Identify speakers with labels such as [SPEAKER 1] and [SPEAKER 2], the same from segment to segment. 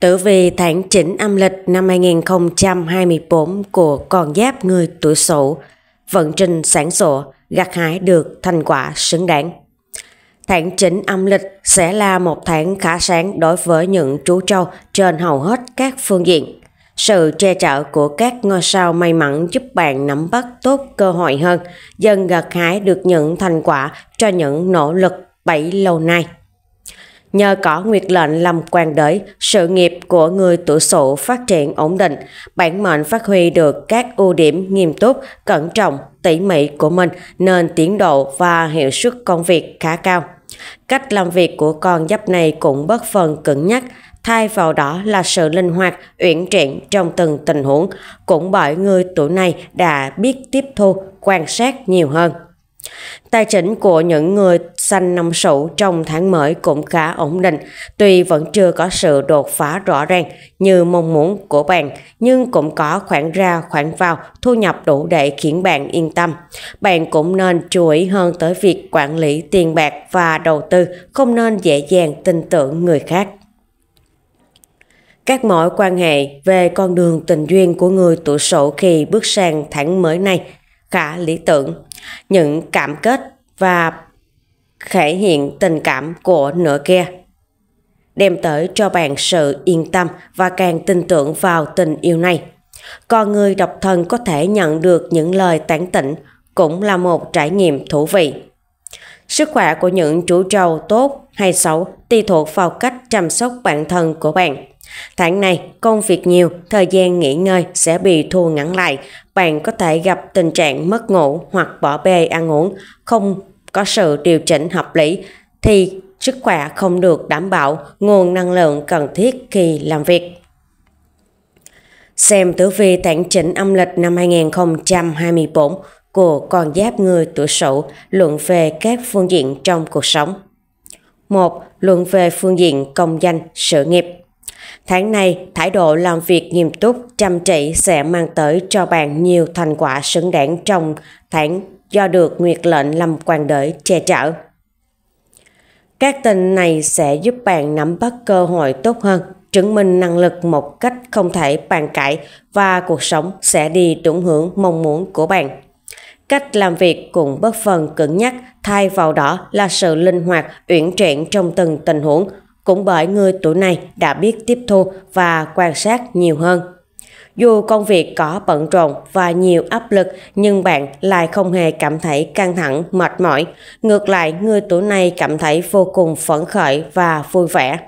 [SPEAKER 1] Tử về tháng chỉnh âm lịch năm 2024 của con giáp người tuổi sổ, vận trình sản sổ gặt hái được thành quả xứng đáng. Tháng chỉnh âm lịch sẽ là một tháng khá sáng đối với những chú trâu trên hầu hết các phương diện. Sự che chở của các ngôi sao may mắn giúp bạn nắm bắt tốt cơ hội hơn, dần gặt hái được những thành quả cho những nỗ lực bảy lâu nay. Nhờ có nguyệt lệnh làm quan đới, sự nghiệp của người tuổi sổ phát triển ổn định, bản mệnh phát huy được các ưu điểm nghiêm túc, cẩn trọng, tỉ mỉ của mình nên tiến độ và hiệu suất công việc khá cao. Cách làm việc của con giáp này cũng bất phần cứng nhắc, thay vào đó là sự linh hoạt, uyển chuyển trong từng tình huống, cũng bởi người tuổi này đã biết tiếp thu, quan sát nhiều hơn. Tài chính của những người xanh năm sủ trong tháng mới cũng khá ổn định, tuy vẫn chưa có sự đột phá rõ ràng như mong muốn của bạn, nhưng cũng có khoản ra khoản vào, thu nhập đủ để khiến bạn yên tâm. Bạn cũng nên chú ý hơn tới việc quản lý tiền bạc và đầu tư, không nên dễ dàng tin tưởng người khác các mối quan hệ về con đường tình duyên của người tuổi sổ khi bước sang tháng mới này khả lý tưởng, những cảm kết và thể hiện tình cảm của nửa kia đem tới cho bạn sự yên tâm và càng tin tưởng vào tình yêu này. Còn người độc thân có thể nhận được những lời tán tỉnh cũng là một trải nghiệm thú vị. Sức khỏe của những chú trâu tốt hay xấu tùy thuộc vào cách chăm sóc bản thân của bạn. Tháng này, công việc nhiều, thời gian nghỉ ngơi sẽ bị thu ngắn lại. Bạn có thể gặp tình trạng mất ngủ hoặc bỏ bê ăn uống, không có sự điều chỉnh hợp lý, thì sức khỏe không được đảm bảo nguồn năng lượng cần thiết khi làm việc. Xem tử vi tháng chỉnh âm lịch năm 2024 của con giáp người tuổi sửu luận về các phương diện trong cuộc sống. 1. Luận về phương diện công danh, sự nghiệp. Tháng này, thái độ làm việc nghiêm túc, chăm chỉ sẽ mang tới cho bạn nhiều thành quả xứng đáng trong tháng do được nguyệt lệnh làm quan đới che chở. Các tình này sẽ giúp bạn nắm bắt cơ hội tốt hơn, chứng minh năng lực một cách không thể bàn cãi và cuộc sống sẽ đi đúng hướng mong muốn của bạn. Cách làm việc cũng bất phần cứng nhắc, thay vào đó là sự linh hoạt, uyển chuyển trong từng tình huống, cũng bởi người tuổi này đã biết tiếp thu và quan sát nhiều hơn. Dù công việc có bận rộn và nhiều áp lực nhưng bạn lại không hề cảm thấy căng thẳng, mệt mỏi. Ngược lại, người tuổi này cảm thấy vô cùng phấn khởi và vui vẻ.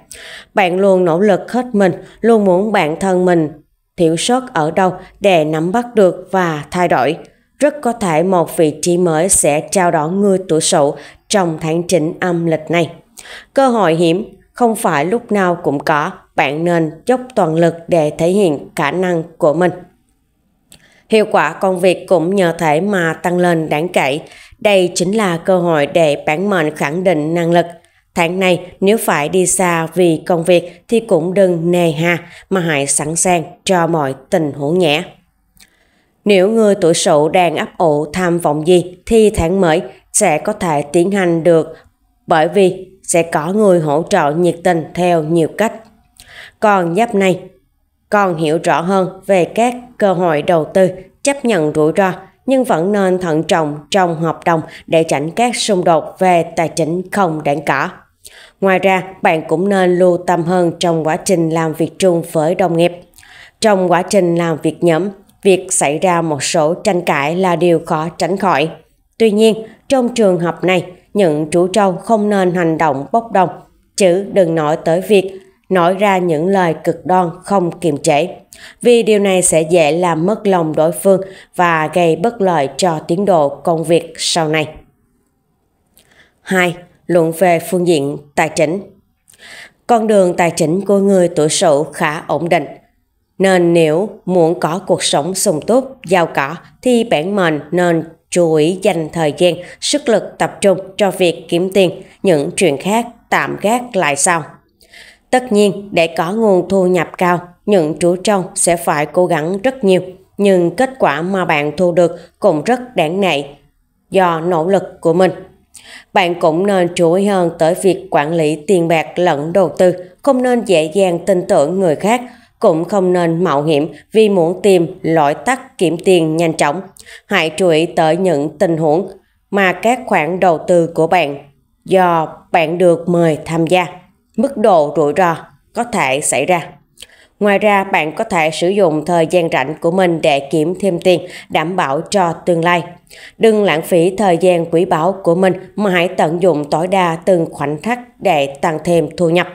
[SPEAKER 1] Bạn luôn nỗ lực hết mình, luôn muốn bản thân mình thiểu sót ở đâu để nắm bắt được và thay đổi. Rất có thể một vị trí mới sẽ trao đón người tuổi sửu trong tháng 9 âm lịch này. Cơ hội hiểm không phải lúc nào cũng có, bạn nên dốc toàn lực để thể hiện khả năng của mình. Hiệu quả công việc cũng nhờ thể mà tăng lên đáng kể. Đây chính là cơ hội để bản mệnh khẳng định năng lực. Tháng này nếu phải đi xa vì công việc thì cũng đừng nề hà mà hãy sẵn sàng cho mọi tình huống nhé. Nếu người tuổi sửu đang ấp ủ tham vọng gì thì tháng mới sẽ có thể tiến hành được bởi vì sẽ có người hỗ trợ nhiệt tình theo nhiều cách. Còn giáp này, còn hiểu rõ hơn về các cơ hội đầu tư, chấp nhận rủi ro nhưng vẫn nên thận trọng trong hợp đồng để tránh các xung đột về tài chính không đáng có. Ngoài ra, bạn cũng nên lưu tâm hơn trong quá trình làm việc chung với đồng nghiệp. Trong quá trình làm việc nhóm, việc xảy ra một số tranh cãi là điều khó tránh khỏi. Tuy nhiên, trong trường hợp này, những chủ trâu không nên hành động bốc đồng, chứ đừng nói tới việc nói ra những lời cực đoan không kiềm chế, vì điều này sẽ dễ làm mất lòng đối phương và gây bất lợi cho tiến độ công việc sau này. 2. Luận về phương diện tài chính Con đường tài chính của người tuổi sửu khá ổn định, nên nếu muốn có cuộc sống sung túc, giàu có thì bản mệnh nên chú ý dành thời gian, sức lực tập trung cho việc kiếm tiền, những chuyện khác tạm gác lại sau. Tất nhiên, để có nguồn thu nhập cao, những chú trâu sẽ phải cố gắng rất nhiều, nhưng kết quả mà bạn thu được cũng rất đáng nể do nỗ lực của mình. Bạn cũng nên chú ý hơn tới việc quản lý tiền bạc lẫn đầu tư, không nên dễ dàng tin tưởng người khác cũng không nên mạo hiểm vì muốn tìm lõi tắt kiếm tiền nhanh chóng. Hãy chú ý tới những tình huống mà các khoản đầu tư của bạn do bạn được mời tham gia, mức độ rủi ro có thể xảy ra. Ngoài ra, bạn có thể sử dụng thời gian rảnh của mình để kiếm thêm tiền, đảm bảo cho tương lai. Đừng lãng phí thời gian quý báu của mình mà hãy tận dụng tối đa từng khoảnh khắc để tăng thêm thu nhập.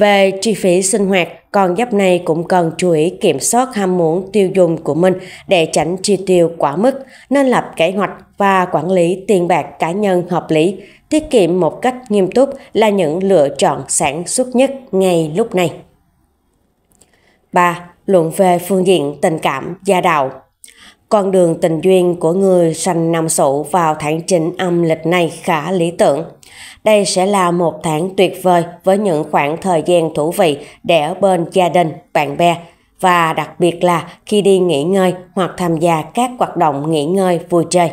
[SPEAKER 1] Về chi phí sinh hoạt, con giáp này cũng cần chú ý kiểm soát ham muốn tiêu dùng của mình để tránh chi tiêu quá mức, nên lập kế hoạch và quản lý tiền bạc cá nhân hợp lý, tiết kiệm một cách nghiêm túc là những lựa chọn sản xuất nhất ngay lúc này. 3. Luận về phương diện tình cảm gia đạo con đường tình duyên của người sanh năm sổ vào tháng 9 âm lịch này khá lý tưởng. Đây sẽ là một tháng tuyệt vời với những khoảng thời gian thú vị để ở bên gia đình, bạn bè và đặc biệt là khi đi nghỉ ngơi hoặc tham gia các hoạt động nghỉ ngơi vui chơi.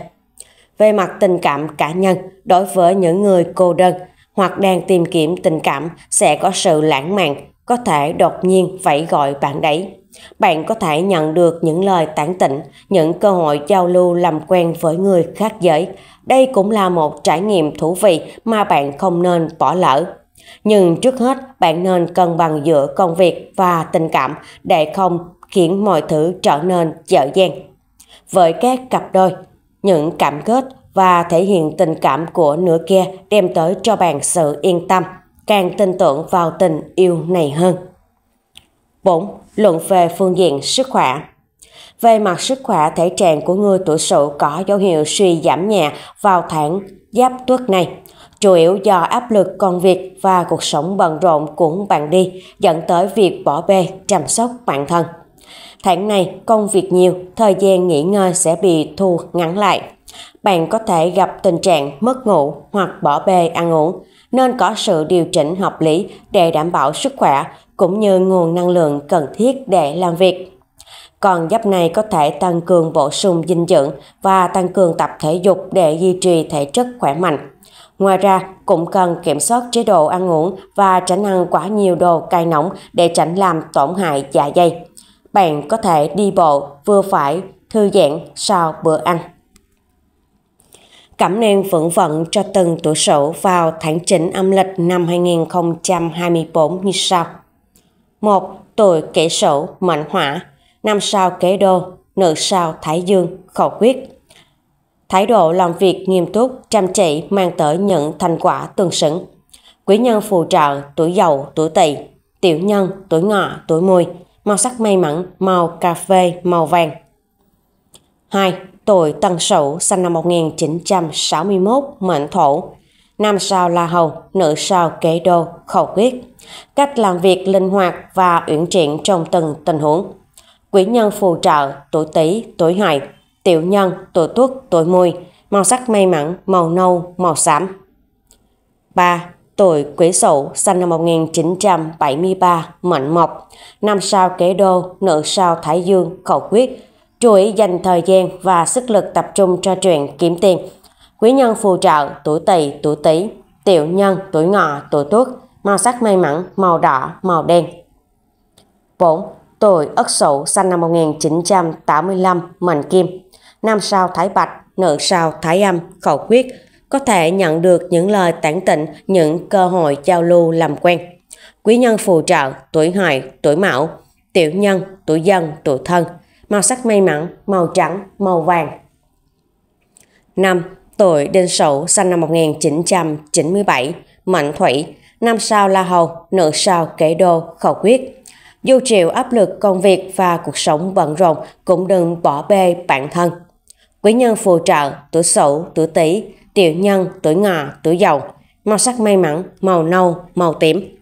[SPEAKER 1] Về mặt tình cảm cá nhân, đối với những người cô đơn hoặc đang tìm kiếm tình cảm sẽ có sự lãng mạn có thể đột nhiên vẫy gọi bạn đấy. Bạn có thể nhận được những lời tán tỉnh, những cơ hội giao lưu làm quen với người khác giới. Đây cũng là một trải nghiệm thú vị mà bạn không nên bỏ lỡ. Nhưng trước hết, bạn nên cân bằng giữa công việc và tình cảm để không khiến mọi thứ trở nên dở dang. Với các cặp đôi, những cảm kết và thể hiện tình cảm của nửa kia đem tới cho bạn sự yên tâm càng tin tưởng vào tình yêu này hơn. 4. Luận về phương diện sức khỏe Về mặt sức khỏe thể trạng của người tuổi sửu có dấu hiệu suy giảm nhẹ vào tháng giáp tuất này, chủ yếu do áp lực công việc và cuộc sống bận rộn của bạn đi dẫn tới việc bỏ bê chăm sóc bản thân. Tháng này công việc nhiều, thời gian nghỉ ngơi sẽ bị thu ngắn lại. Bạn có thể gặp tình trạng mất ngủ hoặc bỏ bê ăn uống, nên có sự điều chỉnh hợp lý để đảm bảo sức khỏe cũng như nguồn năng lượng cần thiết để làm việc. Còn giáp này có thể tăng cường bổ sung dinh dưỡng và tăng cường tập thể dục để duy trì thể chất khỏe mạnh. Ngoài ra, cũng cần kiểm soát chế độ ăn uống và tránh ăn quá nhiều đồ cay nóng để tránh làm tổn hại dạ dày. Bạn có thể đi bộ vừa phải, thư giãn sau bữa ăn cảm nên vận vận cho từng tuổi sửu vào tháng 9 âm lịch năm 2024 như sau. 1. Tuổi kỷ sửu mệnh hỏa, năm sao kế đô, nữ sao thái dương, khẩu quyết. Thái độ làm việc nghiêm túc, chăm chỉ mang tới những thành quả tương xứng. Quý nhân phù trợ tuổi giàu, tuổi tỵ, tiểu nhân tuổi ngọ, tuổi mùi, màu sắc may mắn, màu cà phê, màu vàng. 2 tuổi Tân Sửu sinh năm 1961, mệnh thổ. Nam sao La Hầu, nữ sao Kế Đô, khẩu quyết. Cách làm việc linh hoạt và uyển chuyển trong từng tình huống. Quý nhân phù trợ, tuổi Tý, tuổi Hợi, tiểu nhân, tuổi Tuất, tuổi Mùi, màu sắc may mắn, màu nâu, màu xám. 3. Tuổi Quý Sửu sinh năm 1973, mệnh Mộc, nam sao Kế Đô, nữ sao Thái Dương, khẩu quyết chuỗi dành thời gian và sức lực tập trung cho chuyện kiếm tiền. Quý nhân phù trợ tuổi tỵ, tuổi tý, tiểu nhân, tuổi ngọ, tuổi tuất, màu sắc may mắn, màu đỏ, màu đen. 4. Tuổi Ất Sửu sinh năm 1985, mệnh Kim. Nam sao Thái Bạch, nữ sao Thái Âm, khẩu quyết. Có thể nhận được những lời tản tịnh, những cơ hội giao lưu làm quen. Quý nhân phù trợ, tuổi hợi, tuổi mão, tiểu nhân, tuổi dần, tuổi thân màu sắc may mắn, màu trắng, màu vàng. 5. Tuổi Đinh Sửu sinh năm 1997, mệnh thủy, năm sao La Hầu, nữ sao kế Đô, Khẩu Quyết. Dù chịu áp lực công việc và cuộc sống bận rộn cũng đừng bỏ bê bản thân. Quý nhân phù trợ, tuổi Sửu, tuổi Tý, tiểu nhân, tuổi Ngọ, tuổi Dậu, màu sắc may mắn, màu nâu, màu tím.